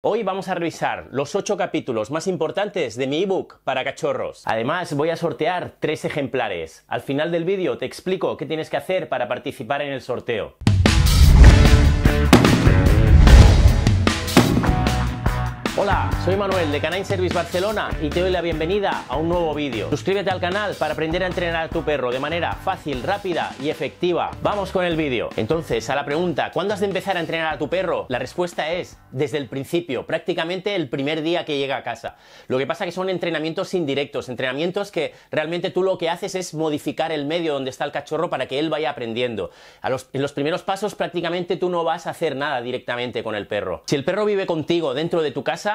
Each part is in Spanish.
Hoy vamos a revisar los 8 capítulos más importantes de mi ebook para cachorros. Además, voy a sortear 3 ejemplares. Al final del vídeo te explico qué tienes que hacer para participar en el sorteo. Hola, soy Manuel de Canine Service Barcelona y te doy la bienvenida a un nuevo vídeo. Suscríbete al canal para aprender a entrenar a tu perro de manera fácil, rápida y efectiva. Vamos con el vídeo. Entonces, a la pregunta, ¿cuándo has de empezar a entrenar a tu perro? La respuesta es desde el principio, prácticamente el primer día que llega a casa. Lo que pasa es que son entrenamientos indirectos, entrenamientos que realmente tú lo que haces es modificar el medio donde está el cachorro para que él vaya aprendiendo. en los primeros pasos prácticamente tú no vas a hacer nada directamente con el perro. Si el perro vive contigo dentro de tu casa,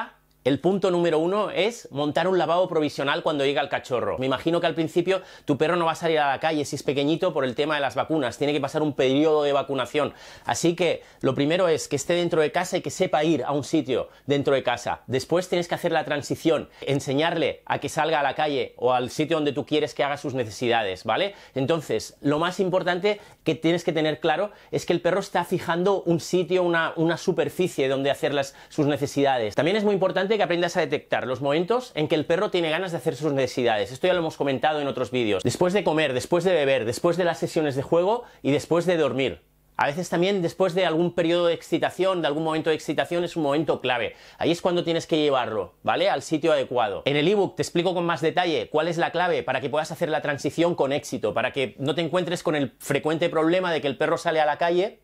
el punto número uno es montar un lavado provisional cuando llega el cachorro. Me imagino que al principio tu perro no va a salir a la calle si es pequeñito por el tema de las vacunas. Tiene que pasar un periodo de vacunación. Así que lo primero es que esté dentro de casa y que sepa ir a un sitio dentro de casa. Después tienes que hacer la transición, enseñarle a que salga a la calle o al sitio donde tú quieres que haga sus necesidades, ¿vale? Entonces, lo más importante que tienes que tener claro es que el perro está fijando un sitio, una, una superficie donde hacer las, sus necesidades. También es muy importante que aprendas a detectar los momentos en que el perro tiene ganas de hacer sus necesidades. Esto ya lo hemos comentado en otros vídeos. Después de comer, después de beber, después de las sesiones de juego y después de dormir. A veces también después de algún periodo de excitación, de algún momento de excitación, es un momento clave. Ahí es cuando tienes que llevarlo, ¿vale? Al sitio adecuado. En el ebook te explico con más detalle cuál es la clave para que puedas hacer la transición con éxito, para que no te encuentres con el frecuente problema de que el perro sale a la calle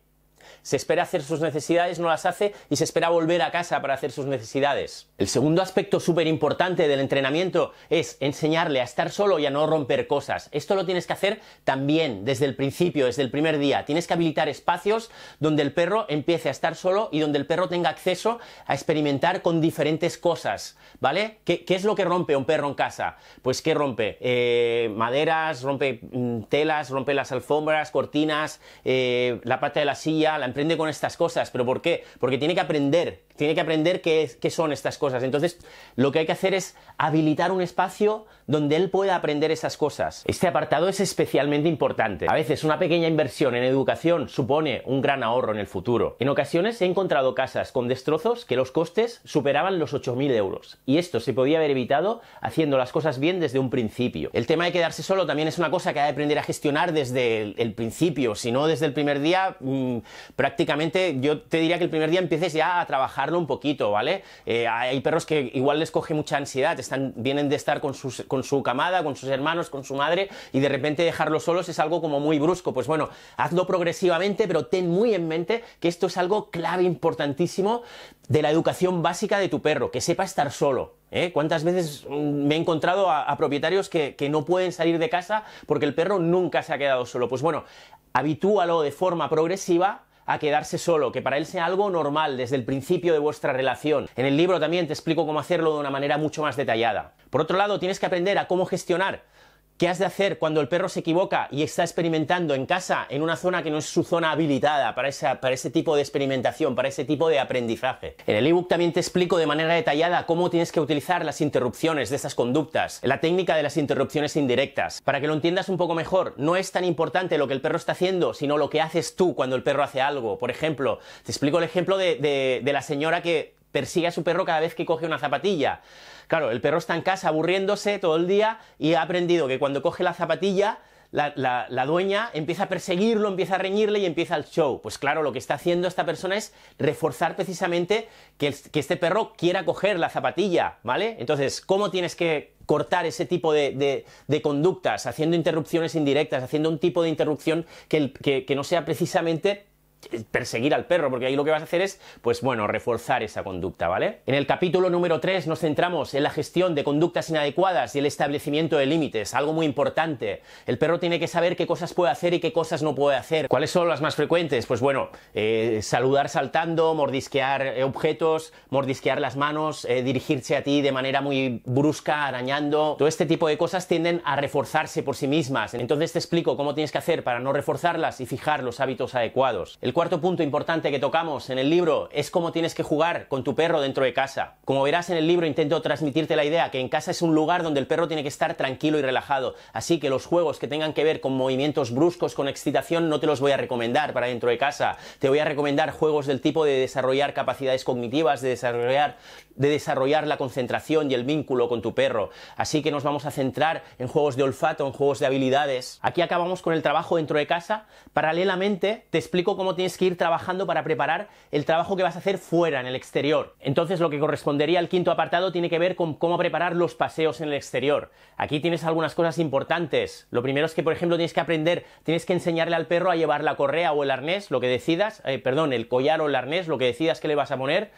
se espera hacer sus necesidades, no las hace y se espera volver a casa para hacer sus necesidades. El segundo aspecto súper importante del entrenamiento es enseñarle a estar solo y a no romper cosas. Esto lo tienes que hacer también desde el principio, desde el primer día. Tienes que habilitar espacios donde el perro empiece a estar solo y donde el perro tenga acceso a experimentar con diferentes cosas, ¿vale? ¿Qué, es lo que rompe un perro en casa? Pues ¿qué rompe? Eh, maderas, rompe mm, telas, rompe las alfombras, cortinas, eh, la pata de la silla, la emprende con estas cosas. ¿Pero por qué? Porque tiene que aprender, tiene que aprender qué, son estas cosas. Entonces, lo que hay que hacer es habilitar un espacio donde él pueda aprender esas cosas. Este apartado es especialmente importante. A veces una pequeña inversión en educación supone un gran ahorro en el futuro. En ocasiones he encontrado casas con destrozos que los costes superaban los 8.000 euros. Y esto se podía haber evitado haciendo las cosas bien desde un principio. El tema de quedarse solo también es una cosa que hay que aprender a gestionar desde el, principio. Si no, desde el primer día mm, prácticamente yo te diría que el primer día empieces ya a trabajarlo un poquito, ¿vale? Eh, hay perros que igual les coge mucha ansiedad, están, vienen de estar con, su camada, con sus hermanos, con su madre, y de repente dejarlos solos es algo como muy brusco. Pues bueno, hazlo progresivamente, pero ten muy en mente que esto es algo clave, importantísimo de la educación básica de tu perro, que sepa estar solo, ¿eh? ¿Cuántas veces mm, me he encontrado a, propietarios que, que, no pueden salir de casa porque el perro nunca se ha quedado solo? Pues bueno, habitúalo de forma progresiva a quedarse solo, que para él sea algo normal desde el principio de vuestra relación. En el libro también te explico cómo hacerlo de una manera mucho más detallada. Por otro lado, tienes que aprender a cómo gestionar ¿Qué has de hacer cuando el perro se equivoca y está experimentando en casa, en una zona que no es su zona habilitada para, para ese tipo de experimentación, para ese tipo de aprendizaje? En el ebook también te explico de manera detallada cómo tienes que utilizar las interrupciones de esas conductas, la técnica de las interrupciones indirectas. Para que lo entiendas un poco mejor, no es tan importante lo que el perro está haciendo, sino lo que haces tú cuando el perro hace algo. Por ejemplo, te explico el ejemplo de la señora que persigue a su perro cada vez que coge una zapatilla. Claro, el perro está en casa aburriéndose todo el día y ha aprendido que cuando coge la zapatilla, la, dueña empieza a perseguirlo, empieza a reñirle y empieza el show. Pues claro, lo que está haciendo esta persona es reforzar precisamente que, este perro quiera coger la zapatilla, ¿vale? Entonces, ¿cómo tienes que cortar ese tipo de, conductas? Haciendo interrupciones indirectas, haciendo un tipo de interrupción que, que no sea precisamente perseguir al perro, porque ahí lo que vas a hacer es, pues bueno, reforzar esa conducta, ¿vale? En el capítulo número 3 nos centramos en la gestión de conductas inadecuadas y el establecimiento de límites, algo muy importante. El perro tiene que saber qué cosas puede hacer y qué cosas no puede hacer. ¿Cuáles son las más frecuentes? Pues bueno, eh, saludar saltando, mordisquear eh, objetos, mordisquear las manos, eh, dirigirse a ti de manera muy brusca, arañando. Todo este tipo de cosas tienden a reforzarse por sí mismas. Entonces te explico cómo tienes que hacer para no reforzarlas y fijar los hábitos adecuados. El cuarto punto importante que tocamos en el libro es cómo tienes que jugar con tu perro dentro de casa. Como verás en el libro intento transmitirte la idea que en casa es un lugar donde el perro tiene que estar tranquilo y relajado, así que los juegos que tengan que ver con movimientos bruscos, con excitación, no te los voy a recomendar para dentro de casa. Te voy a recomendar juegos del tipo de desarrollar capacidades cognitivas, de desarrollar, de desarrollar la concentración y el vínculo con tu perro. Así que nos vamos a centrar en juegos de olfato, en juegos de habilidades. Aquí acabamos con el trabajo dentro de casa. Paralelamente te explico cómo tienes que ir trabajando para preparar el trabajo que vas a hacer fuera, en el exterior. Entonces lo que correspondería al quinto apartado tiene que ver con cómo preparar los paseos en el exterior. Aquí tienes algunas cosas importantes. Lo primero es que, por ejemplo, tienes que aprender, tienes que enseñarle al perro a llevar la correa o el arnés, lo que decidas, eh, perdón, el collar o el arnés, lo que decidas que le vas a poner.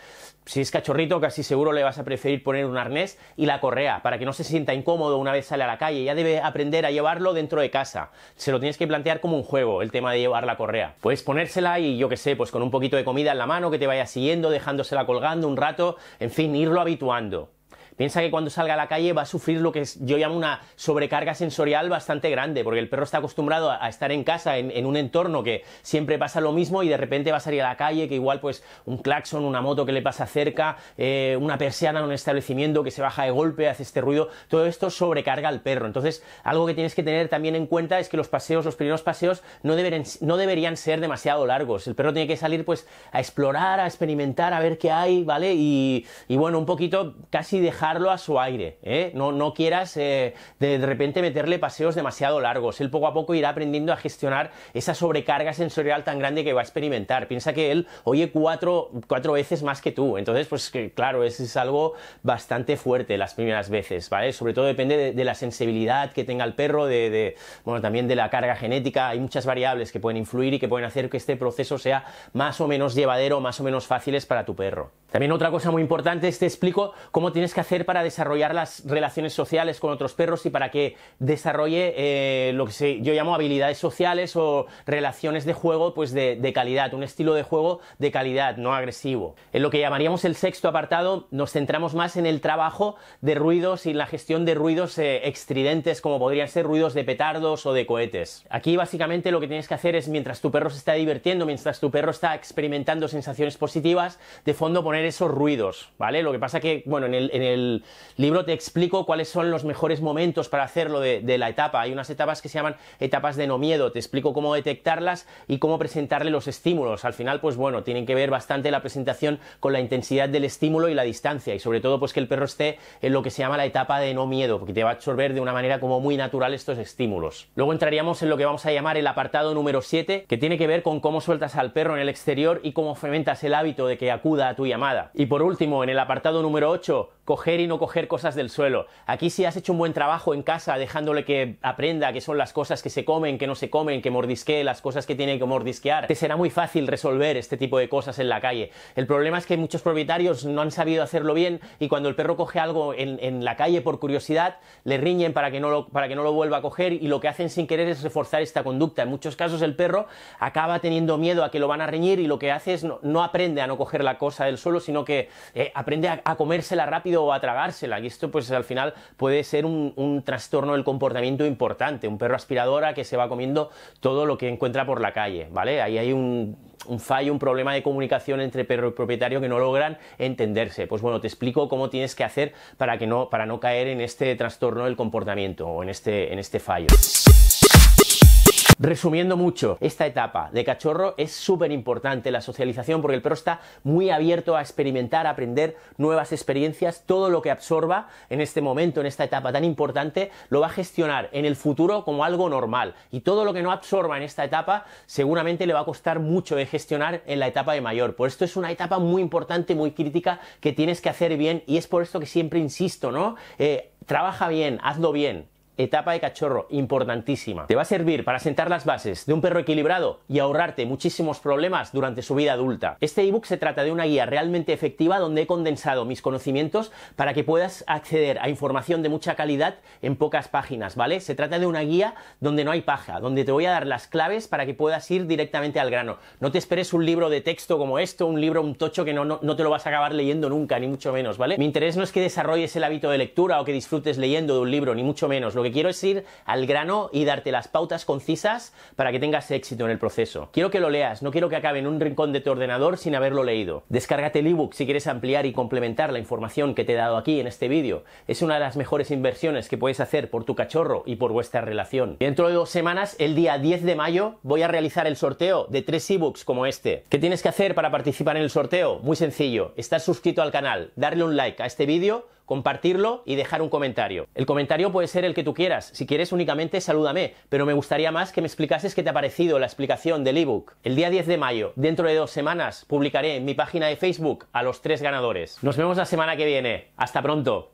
Si es cachorrito, casi seguro le vas a preferir poner un arnés y la correa, para que no se sienta incómodo una vez sale a la calle. Ya debe aprender a llevarlo dentro de casa. Se lo tienes que plantear como un juego, el tema de llevar la correa. Puedes ponérsela y yo qué sé, pues con un poquito de comida en la mano que te vaya siguiendo, dejándosela colgando un rato, en fin, irlo habituando. Piensa que cuando salga a la calle va a sufrir lo que yo llamo una sobrecarga sensorial bastante grande, porque el perro está acostumbrado a estar en casa, en, un entorno que siempre pasa lo mismo y de repente va a salir a la calle, que igual pues un claxon, una moto que le pasa cerca, eh, una persiana en un establecimiento que se baja de golpe, hace este ruido, todo esto sobrecarga al perro. Entonces, algo que tienes que tener también en cuenta es que los paseos, los primeros paseos, no, deberían, no deberían ser demasiado largos. El perro tiene que salir pues a explorar, a experimentar, a ver qué hay, ¿vale? y bueno, un poquito casi dejar dejarlo a su aire, ¿eh? no, quieras eh, de repente meterle paseos demasiado largos. Él poco a poco irá aprendiendo a gestionar esa sobrecarga sensorial tan grande que va a experimentar. Piensa que él oye cuatro, veces más que tú. Entonces, pues claro, es, es, algo bastante fuerte las primeras veces, Sobre todo depende de, la sensibilidad que tenga el perro, de, también de la carga genética. Hay muchas variables que pueden influir y que pueden hacer que este proceso sea más o menos llevadero, más o menos fáciles para tu perro. También otra cosa muy importante es te explico cómo tienes que hacer para desarrollar las relaciones sociales con otros perros y para que desarrolle eh, lo que yo llamo habilidades sociales o relaciones de juego pues de, calidad, un estilo de juego de calidad, no agresivo. En lo que llamaríamos el sexto apartado nos centramos más en el trabajo de ruidos y la gestión de ruidos extridentes eh, como podrían ser ruidos de petardos o de cohetes. Aquí básicamente lo que tienes que hacer es mientras tu perro se está divirtiendo, mientras tu perro está experimentando sensaciones positivas, de fondo poner esos ruidos, ¿vale? Lo que pasa que, bueno, en el, libro te explico cuáles son los mejores momentos para hacerlo de, de, la etapa. Hay unas etapas que se llaman etapas de no miedo, te explico cómo detectarlas y cómo presentarle los estímulos. Al final, pues bueno, tienen que ver bastante la presentación con la intensidad del estímulo y la distancia, y sobre todo, pues que el perro esté en lo que se llama la etapa de no miedo, porque te va a absorber de una manera como muy natural estos estímulos. Luego entraríamos en lo que vamos a llamar el apartado número 7, que tiene que ver con cómo sueltas al perro en el exterior y cómo fomentas el hábito de que acuda a tu llamada y por último, en el apartado número 8, coger y no coger cosas del suelo. Aquí si has hecho un buen trabajo en casa dejándole que aprenda qué son las cosas que se comen, que no se comen, que mordisquee, las cosas que tienen que mordisquear, te será muy fácil resolver este tipo de cosas en la calle. El problema es que muchos propietarios no han sabido hacerlo bien y cuando el perro coge algo en, la calle por curiosidad, le riñen para que, no lo, para que no lo vuelva a coger y lo que hacen sin querer es reforzar esta conducta. En muchos casos el perro acaba teniendo miedo a que lo van a reñir y lo que hace es no, no aprende a no coger la cosa del suelo, sino que eh, aprende a, comérsela rápido o a tragársela. Y esto, pues al final, puede ser un, trastorno del comportamiento importante. Un perro aspiradora que se va comiendo todo lo que encuentra por la calle, ¿vale? Ahí hay un, un fallo, un problema de comunicación entre perro y propietario que no logran entenderse. Pues bueno, te explico cómo tienes que hacer para, que no, para no caer en este trastorno del comportamiento o en este, en este fallo. Resumiendo mucho, esta etapa de cachorro es súper importante, la socialización, porque el perro está muy abierto a experimentar, a aprender nuevas experiencias, todo lo que absorba en este momento, en esta etapa tan importante, lo va a gestionar en el futuro como algo normal. Y todo lo que no absorba en esta etapa seguramente le va a costar mucho de gestionar en la etapa de mayor. Por esto es una etapa muy importante, muy crítica, que tienes que hacer bien y es por esto que siempre insisto, ¿no? Eh, trabaja bien, hazlo bien etapa de cachorro, importantísima. Te va a servir para sentar las bases de un perro equilibrado y ahorrarte muchísimos problemas durante su vida adulta. Este ebook se trata de una guía realmente efectiva donde he condensado mis conocimientos para que puedas acceder a información de mucha calidad en pocas páginas, ¿vale? Se trata de una guía donde no hay paja, donde te voy a dar las claves para que puedas ir directamente al grano. No te esperes un libro de texto como esto, un libro, un tocho que no, te lo vas a acabar leyendo nunca, ni mucho menos, ¿vale? Mi interés no es que desarrolles el hábito de lectura o que disfrutes leyendo de un libro, ni mucho menos. Lo lo que quiero es ir al grano y darte las pautas concisas para que tengas éxito en el proceso. Quiero que lo leas, no quiero que acabe en un rincón de tu ordenador sin haberlo leído. Descárgate el ebook si quieres ampliar y complementar la información que te he dado aquí en este vídeo. Es una de las mejores inversiones que puedes hacer por tu cachorro y por vuestra relación. Dentro de dos semanas, el día 10 de mayo, voy a realizar el sorteo de tres ebooks como este. ¿Qué tienes que hacer para participar en el sorteo? Muy sencillo, estar suscrito al canal, darle un like a este vídeo compartirlo y dejar un comentario. El comentario puede ser el que tú quieras. Si quieres únicamente salúdame, pero me gustaría más que me explicases qué te ha parecido la explicación del ebook. El día 10 de mayo, dentro de dos semanas, publicaré en mi página de Facebook a los tres ganadores. Nos vemos la semana que viene. Hasta pronto.